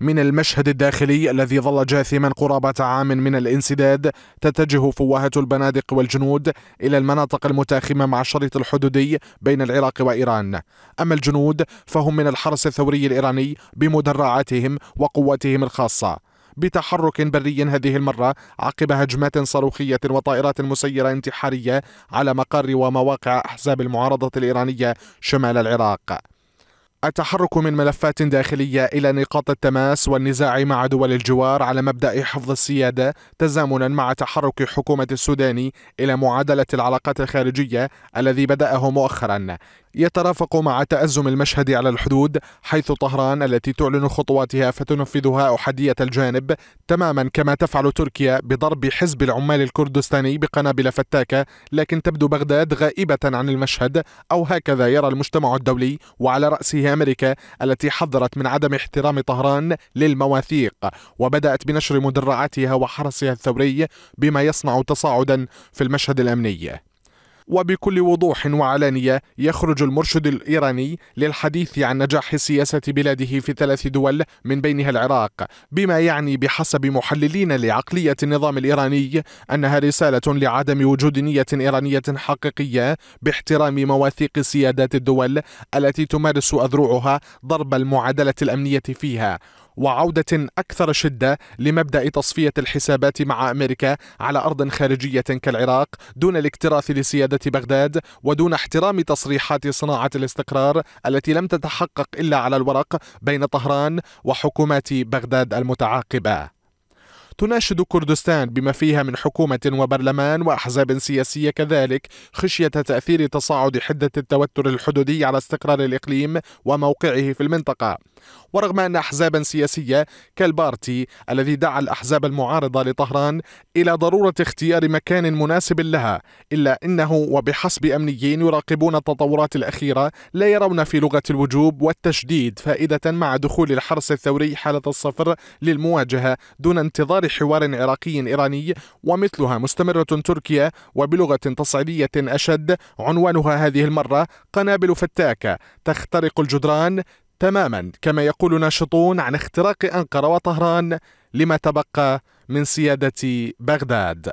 من المشهد الداخلي الذي ظل جاثما قرابة عام من الانسداد تتجه فواهة البنادق والجنود إلى المناطق المتاخمة مع الشريط الحدودي بين العراق وإيران أما الجنود فهم من الحرس الثوري الإيراني بمدرعاتهم وقواتهم الخاصة بتحرك بري هذه المرة عقب هجمات صاروخية وطائرات مسيرة انتحارية على مقر ومواقع أحزاب المعارضة الإيرانية شمال العراق التحرك من ملفات داخلية إلى نقاط التماس والنزاع مع دول الجوار على مبدأ حفظ السيادة تزامنا مع تحرك حكومة السوداني إلى معادلة العلاقات الخارجية الذي بدأه مؤخرا يترافق مع تأزم المشهد على الحدود حيث طهران التي تعلن خطواتها فتنفذها أحدية الجانب تماما كما تفعل تركيا بضرب حزب العمال الكردستاني بقنابل فتاكة لكن تبدو بغداد غائبة عن المشهد أو هكذا يرى المجتمع الدولي وعلى رأسه أمريكا التي حذرت من عدم احترام طهران للمواثيق وبدأت بنشر مدرعاتها وحرسها الثوري بما يصنع تصاعدا في المشهد الأمني وبكل وضوح وعلانية يخرج المرشد الإيراني للحديث عن نجاح سياسة بلاده في ثلاث دول من بينها العراق بما يعني بحسب محللين لعقلية النظام الإيراني أنها رسالة لعدم وجود نية إيرانية حقيقية باحترام مواثيق سيادات الدول التي تمارس أذرعها ضرب المعادلة الأمنية فيها وعودة أكثر شدة لمبدأ تصفية الحسابات مع أمريكا على أرض خارجية كالعراق دون الاكتراث لسيادة بغداد ودون احترام تصريحات صناعة الاستقرار التي لم تتحقق إلا على الورق بين طهران وحكومات بغداد المتعاقبة تناشد كردستان بما فيها من حكومة وبرلمان وأحزاب سياسية كذلك خشية تأثير تصاعد حدة التوتر الحدودي على استقرار الإقليم وموقعه في المنطقة ورغم أن أحزابا سياسية كالبارتي الذي دعا الأحزاب المعارضة لطهران إلى ضرورة اختيار مكان مناسب لها إلا أنه وبحسب أمنيين يراقبون التطورات الأخيرة لا يرون في لغة الوجوب والتشديد فائدة مع دخول الحرس الثوري حالة الصفر للمواجهة دون انتظار حوار عراقي إيراني ومثلها مستمرة تركيا وبلغة تصعيدية أشد عنوانها هذه المرة قنابل فتاكة تخترق الجدران تماما كما يقول ناشطون عن اختراق أنقرة وطهران لما تبقى من سيادة بغداد